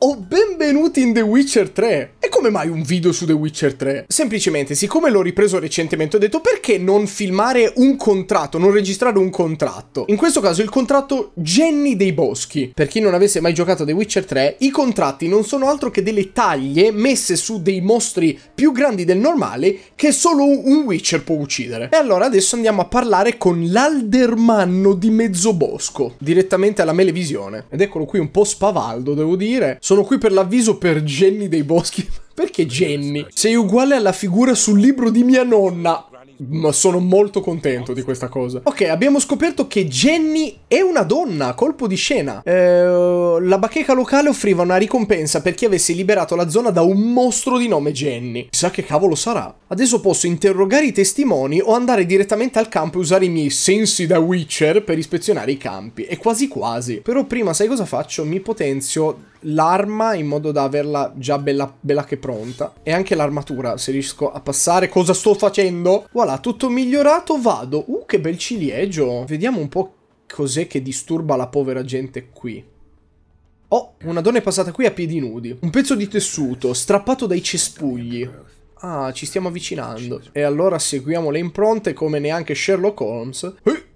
o oh, benvenuti in The Witcher 3. E come mai un video su The Witcher 3? Semplicemente, siccome l'ho ripreso recentemente, ho detto perché non filmare un contratto, non registrare un contratto. In questo caso il contratto Jenny dei Boschi. Per chi non avesse mai giocato a The Witcher 3, i contratti non sono altro che delle taglie messe su dei mostri più grandi del normale che solo un Witcher può uccidere. E allora adesso andiamo a parlare con l'Aldermanno di Mezzobosco, direttamente alla Melevisione. Ed eccolo qui un po' spavaldo, devo dire sono qui per l'avviso per Jenny dei Boschi. Perché Jenny? Sei uguale alla figura sul libro di mia nonna ma sono molto contento di questa cosa. Ok, abbiamo scoperto che Jenny è una donna, colpo di scena. Eh, la bacheca locale offriva una ricompensa per chi avesse liberato la zona da un mostro di nome Jenny. Chissà che cavolo sarà. Adesso posso interrogare i testimoni o andare direttamente al campo e usare i miei sensi da Witcher per ispezionare i campi. E quasi quasi. Però prima, sai cosa faccio? Mi potenzio l'arma in modo da averla già bella, bella che pronta. E anche l'armatura, se riesco a passare. Cosa sto facendo? Voilà voilà, tutto migliorato, vado. Uh, che bel ciliegio. Vediamo un po' cos'è che disturba la povera gente qui. Oh, una donna è passata qui a piedi nudi. Un pezzo di tessuto, strappato dai cespugli. Ah, ci stiamo avvicinando. E allora seguiamo le impronte come neanche Sherlock Holmes. Eh!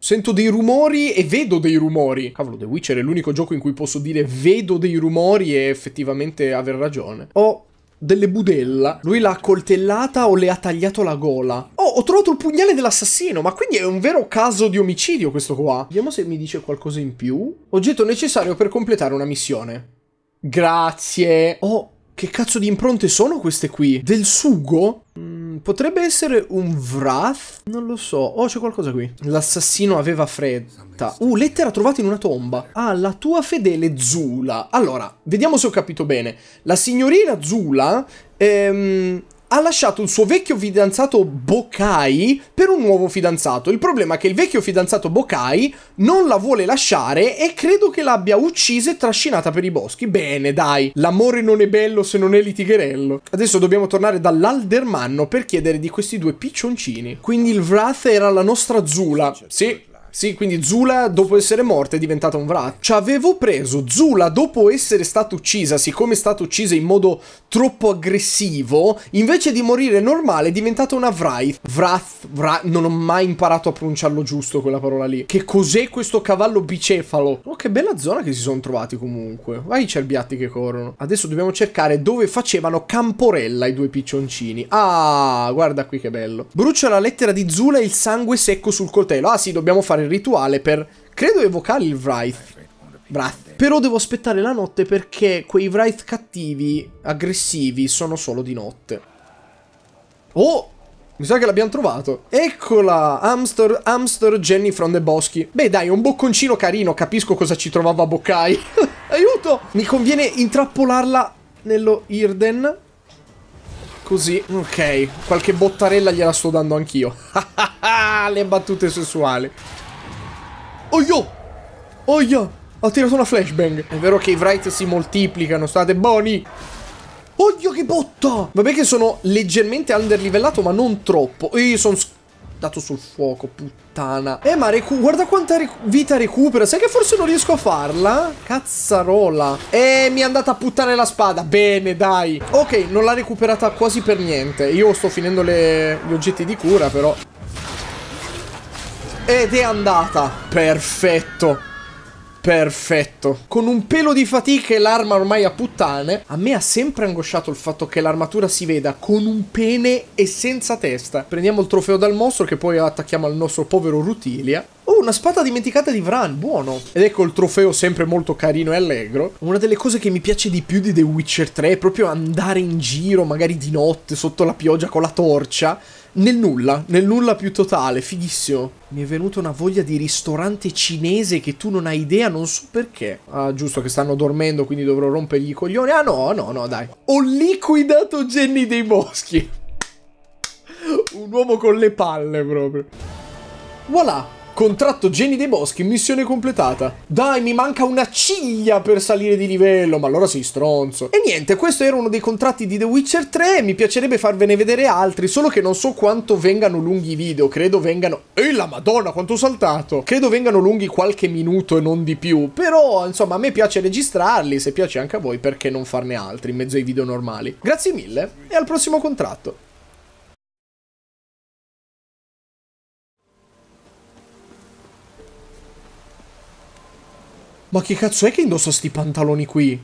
Sento dei rumori e vedo dei rumori. Cavolo, The Witcher è l'unico gioco in cui posso dire vedo dei rumori e effettivamente aver ragione. Oh, delle budella. Lui l'ha coltellata o le ha tagliato la gola. Oh, ho trovato il pugnale dell'assassino, ma quindi è un vero caso di omicidio questo qua. Vediamo se mi dice qualcosa in più. Oggetto necessario per completare una missione. Grazie. Oh, che cazzo di impronte sono queste qui? Del sugo? Mm potrebbe essere un Wrath? Non lo so. Oh, c'è qualcosa qui. L'assassino aveva fretta. Uh, lettera trovata in una tomba. Ah, la tua fedele Zula. Allora, vediamo se ho capito bene. La signorina Zula... Ehm ha lasciato il suo vecchio fidanzato Bokai per un nuovo fidanzato. Il problema è che il vecchio fidanzato Bokai non la vuole lasciare e credo che l'abbia uccisa e trascinata per i boschi. Bene, dai, l'amore non è bello se non è litigherello. Adesso dobbiamo tornare dall'Aldermanno per chiedere di questi due piccioncini. Quindi il Wrath era la nostra Zula. Sì, sì, quindi Zula dopo essere morta è diventata un Vrat. Ci avevo preso Zula dopo essere stata uccisa, siccome è stata uccisa in modo troppo aggressivo, invece di morire normale è diventata una Vraith. Vrath, Vrath, non ho mai imparato a pronunciarlo giusto quella parola lì. Che cos'è questo cavallo bicefalo? Oh, che bella zona che si sono trovati comunque. Vai cerbiatti che corrono. Adesso dobbiamo cercare dove facevano camporella i due piccioncini. Ah, guarda qui che bello. Brucia la lettera di Zula e il sangue secco sul coltello. Ah sì, dobbiamo fare fare il rituale per, credo, evocare il Wraith. Wraith. Però devo aspettare la notte perché quei Wraith cattivi, aggressivi, sono solo di notte. Oh! Mi sa che l'abbiamo trovato. Eccola! Hamster, hamster Jenny from the Boschi. Beh dai, un bocconcino carino, capisco cosa ci trovava Bokai. Aiuto! Mi conviene intrappolarla nello Irden. Così, ok. Qualche bottarella gliela sto dando anch'io. Le battute sessuali. Oh yo! Oh Ho tirato una flashbang. È vero che i Wright si moltiplicano, state buoni! Oddio oh, che botta! Vabbè che sono leggermente underlivellato, ma non troppo. Io sono dato sul fuoco, puttana. Eh, ma recu guarda quanta recu vita recupera. Sai che forse non riesco a farla? Cazzarola. Eh, mi è andata a puttane la spada. Bene, dai. Ok, non l'ha recuperata quasi per niente. Io sto finendo le... gli oggetti di cura, però... Ed è andata. Perfetto. Perfetto. Con un pelo di fatica e l'arma ormai a puttane, a me ha sempre angosciato il fatto che l'armatura si veda con un pene e senza testa. Prendiamo il trofeo dal mostro che poi attacchiamo al nostro povero Rutilia una spada dimenticata di Vran, buono. Ed ecco il trofeo sempre molto carino e allegro. Una delle cose che mi piace di più di The Witcher 3 è proprio andare in giro, magari di notte, sotto la pioggia con la torcia. Nel nulla, nel nulla più totale, fighissimo. Mi è venuta una voglia di ristorante cinese che tu non hai idea, non so perché. Ah, giusto che stanno dormendo, quindi dovrò rompergli i coglioni. Ah no, no, no, dai. Ho liquidato Jenny dei Boschi. Un uomo con le palle proprio. Voilà, Contratto Geni dei Boschi, missione completata. Dai, mi manca una ciglia per salire di livello, ma allora sei stronzo. E niente, questo era uno dei contratti di The Witcher 3 mi piacerebbe farvene vedere altri, solo che non so quanto vengano lunghi i video, credo vengano... Ehi la madonna, quanto ho saltato! Credo vengano lunghi qualche minuto e non di più, però insomma a me piace registrarli, se piace anche a voi perché non farne altri in mezzo ai video normali. Grazie mille e al prossimo contratto. Ma che cazzo è che indosso sti pantaloni qui?